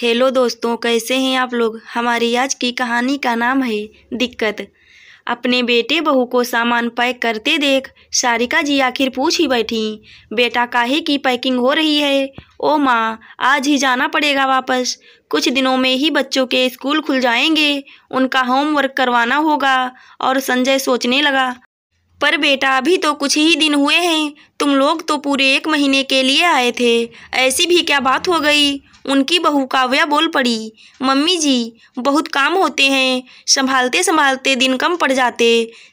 hello दोस्तों कैसे हैं आप लोग हमारी आज की कहानी का नाम है दिक्कत अपने बेटे बहू को सामान पैक करते देख सारिका जी आखिर पूछ ही बैठी बेटा काहे की पैकिंग हो रही है ओ माँ आज ही जाना पड़ेगा वापस कुछ दिनों में ही बच्चों के स्कूल खुल जाएंगे उनका होमवर्क करवाना होगा और संजय सोचने लगा पर बेटा अभी तो कुछ ही दिन हुए हैं तुम लोग तो पूरे एक महीने के लिए आए थे ऐसी भी क्या बात हो गई उनकी बहू काव्या बोल पड़ी मम्मी जी बहुत काम होते हैं संभालते संभालते दिन कम पड़ जाते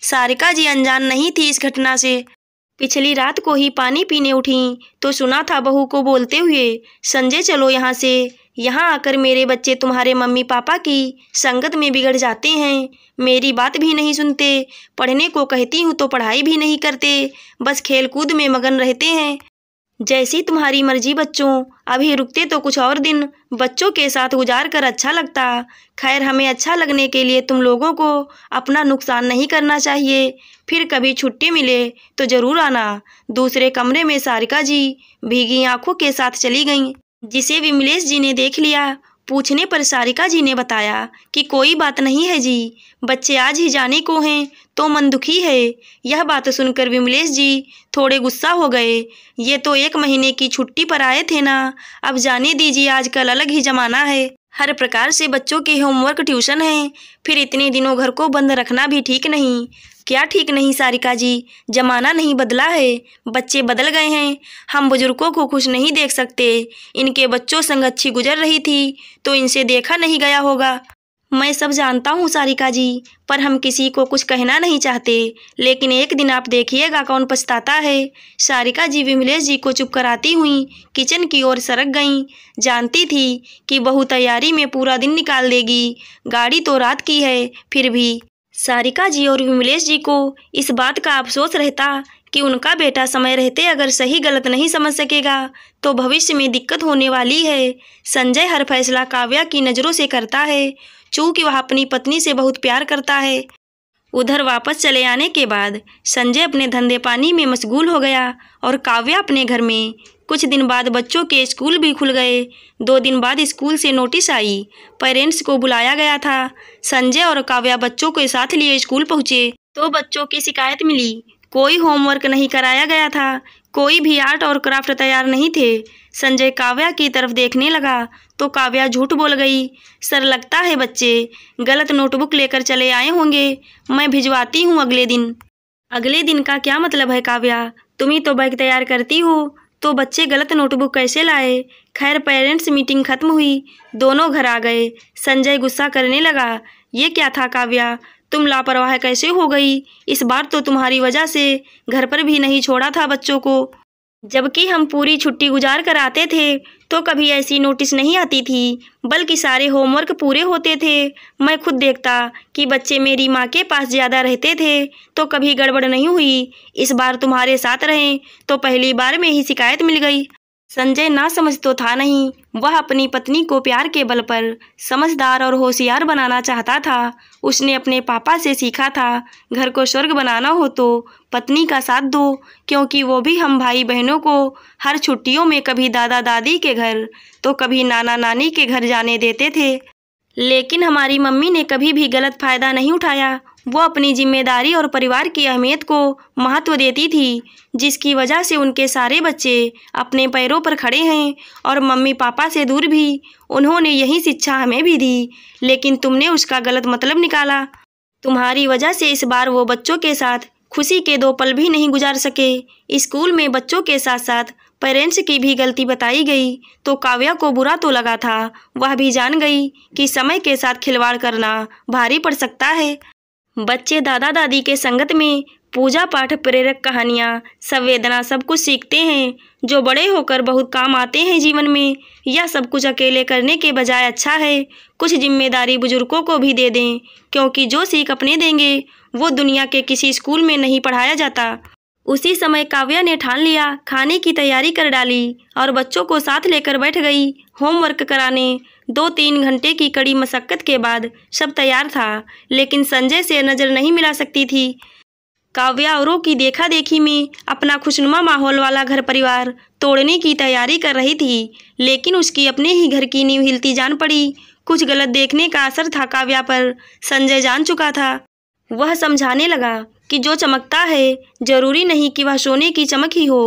सारिका जी अनजान नहीं थी इस घटना से पिछली रात को ही पानी पीने उठी तो सुना था बहू को बोलते हुए संजय चलो यहाँ से यहाँ आकर मेरे बच्चे तुम्हारे मम्मी पापा की संगत में बिगड़ जाते हैं मेरी बात भी नहीं सुनते पढ़ने को कहती हूँ तो पढ़ाई भी नहीं करते बस खेलकूद में मगन रहते हैं जैसी तुम्हारी मर्जी बच्चों अभी रुकते तो कुछ और दिन बच्चों के साथ गुजार कर अच्छा लगता खैर हमें अच्छा लगने के लिए तुम लोगों को अपना नुकसान नहीं करना चाहिए फिर कभी छुट्टी मिले तो ज़रूर आना दूसरे कमरे में सारिका जी भीगी आँखों के साथ चली गईं जिसे विमलेश जी ने देख लिया पूछने पर सारिका जी ने बताया कि कोई बात नहीं है जी बच्चे आज ही जाने को हैं तो मन दुखी है यह बात सुनकर विमलेश जी थोड़े गुस्सा हो गए ये तो एक महीने की छुट्टी पर आए थे ना अब जाने दीजिए आजकल अलग ही ज़माना है हर प्रकार से बच्चों के होमवर्क ट्यूशन हैं फिर इतने दिनों घर को बंद रखना भी ठीक नहीं क्या ठीक नहीं सारिका जी जमाना नहीं बदला है बच्चे बदल गए हैं हम बुजुर्गों को खुश नहीं देख सकते इनके बच्चों संग अच्छी गुजर रही थी तो इनसे देखा नहीं गया होगा मैं सब जानता हूँ सारिका जी पर हम किसी को कुछ कहना नहीं चाहते लेकिन एक दिन आप देखिएगा कौन पछताता है सारिका जी विमलेश जी को चुप कराती हुई किचन की ओर सरक गईं जानती थी कि बहू तैयारी में पूरा दिन निकाल देगी गाड़ी तो रात की है फिर भी सारिका जी और विमलेश जी को इस बात का अफसोस रहता कि उनका बेटा समय रहते अगर सही गलत नहीं समझ सकेगा तो भविष्य में दिक्कत होने वाली है संजय हर फैसला काव्या की नज़रों से करता है चूँकि वह अपनी पत्नी से बहुत प्यार करता है उधर वापस चले आने के बाद संजय अपने धंधे पानी में मशगूल हो गया और काव्या अपने घर में कुछ दिन बाद बच्चों के स्कूल भी खुल गए दो दिन बाद स्कूल से नोटिस आई पेरेंट्स को बुलाया गया था संजय और काव्या बच्चों के साथ लिए स्कूल पहुँचे तो बच्चों की शिकायत मिली कोई होमवर्क नहीं कराया गया था कोई भी आर्ट और क्राफ्ट तैयार नहीं थे संजय काव्या की तरफ देखने लगा तो काव्या झूठ बोल गई सर लगता है बच्चे गलत नोटबुक लेकर चले आए होंगे मैं भिजवाती हूँ अगले दिन अगले दिन का क्या मतलब है काव्या तुम ही तो बैग तैयार करती हो तो बच्चे गलत नोटबुक कैसे लाए खैर पेरेंट्स मीटिंग खत्म हुई दोनों घर आ गए संजय गुस्सा करने लगा ये क्या था काव्या तुम लापरवाह कैसे हो गई इस बार तो तुम्हारी वजह से घर पर भी नहीं छोड़ा था बच्चों को जबकि हम पूरी छुट्टी गुजार कर आते थे तो कभी ऐसी नोटिस नहीं आती थी बल्कि सारे होमवर्क पूरे होते थे मैं खुद देखता कि बच्चे मेरी माँ के पास ज़्यादा रहते थे तो कभी गड़बड़ नहीं हुई इस बार तुम्हारे साथ रहें तो पहली बार में ही शिकायत मिल गई संजय ना समझ तो था नहीं वह अपनी पत्नी को प्यार के बल पर समझदार और होशियार बनाना चाहता था उसने अपने पापा से सीखा था घर को स्वर्ग बनाना हो तो पत्नी का साथ दो क्योंकि वो भी हम भाई बहनों को हर छुट्टियों में कभी दादा दादी के घर तो कभी नाना नानी के घर जाने देते थे लेकिन हमारी मम्मी ने कभी भी गलत फ़ायदा नहीं उठाया वो अपनी जिम्मेदारी और परिवार की अहमियत को महत्व देती थी जिसकी वजह से उनके सारे बच्चे अपने पैरों पर खड़े हैं और मम्मी पापा से दूर भी उन्होंने यही शिक्षा हमें भी दी लेकिन तुमने उसका गलत मतलब निकाला तुम्हारी वजह से इस बार वो बच्चों के साथ खुशी के दो पल भी नहीं गुजार सके स्कूल में बच्चों के साथ साथ पेरेंट्स की भी गलती बताई गई तो काव्या को बुरा तो लगा था वह भी जान गई कि समय के साथ खिलवाड़ करना भारी पड़ सकता है बच्चे दादा दादी के संगत में पूजा पाठ प्रेरक कहानियाँ संवेदना सब कुछ सीखते हैं जो बड़े होकर बहुत काम आते हैं जीवन में यह सब कुछ अकेले करने के बजाय अच्छा है कुछ जिम्मेदारी बुजुर्गों को भी दे दें क्योंकि जो सीख अपने देंगे वो दुनिया के किसी स्कूल में नहीं पढ़ाया जाता उसी समय काव्या ने ठान लिया खाने की तैयारी कर डाली और बच्चों को साथ लेकर बैठ गई होमवर्क कराने दो तीन घंटे की कड़ी मशक्क़त के बाद सब तैयार था लेकिन संजय से नज़र नहीं मिला सकती थी काव्या औरों की देखा देखी में अपना खुशनुमा माहौल वाला घर परिवार तोड़ने की तैयारी कर रही थी लेकिन उसकी अपने ही घर की नींव हिलती जान पड़ी कुछ गलत देखने का असर था काव्या पर संजय जान चुका था वह समझाने लगा कि जो चमकता है जरूरी नहीं कि वह सोने की चमक ही हो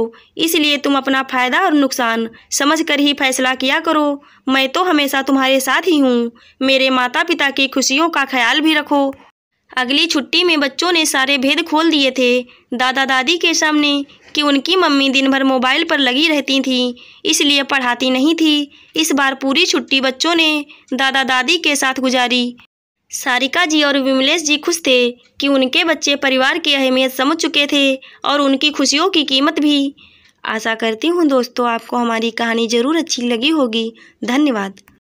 इसलिए तुम अपना फ़ायदा और नुकसान समझ कर ही फैसला किया करो मैं तो हमेशा तुम्हारे साथ ही हूँ मेरे माता पिता की खुशियों का ख्याल भी रखो अगली छुट्टी में बच्चों ने सारे भेद खोल दिए थे दादा दादी के सामने कि उनकी मम्मी दिन भर मोबाइल पर लगी रहती थी इसलिए पढ़ाती नहीं थी इस बार पूरी छुट्टी बच्चों ने दादा दादी के साथ गुजारी सारिका जी और विमलेश जी खुश थे कि उनके बच्चे परिवार की अहमियत समझ चुके थे और उनकी खुशियों की कीमत भी आशा करती हूँ दोस्तों आपको हमारी कहानी ज़रूर अच्छी लगी होगी धन्यवाद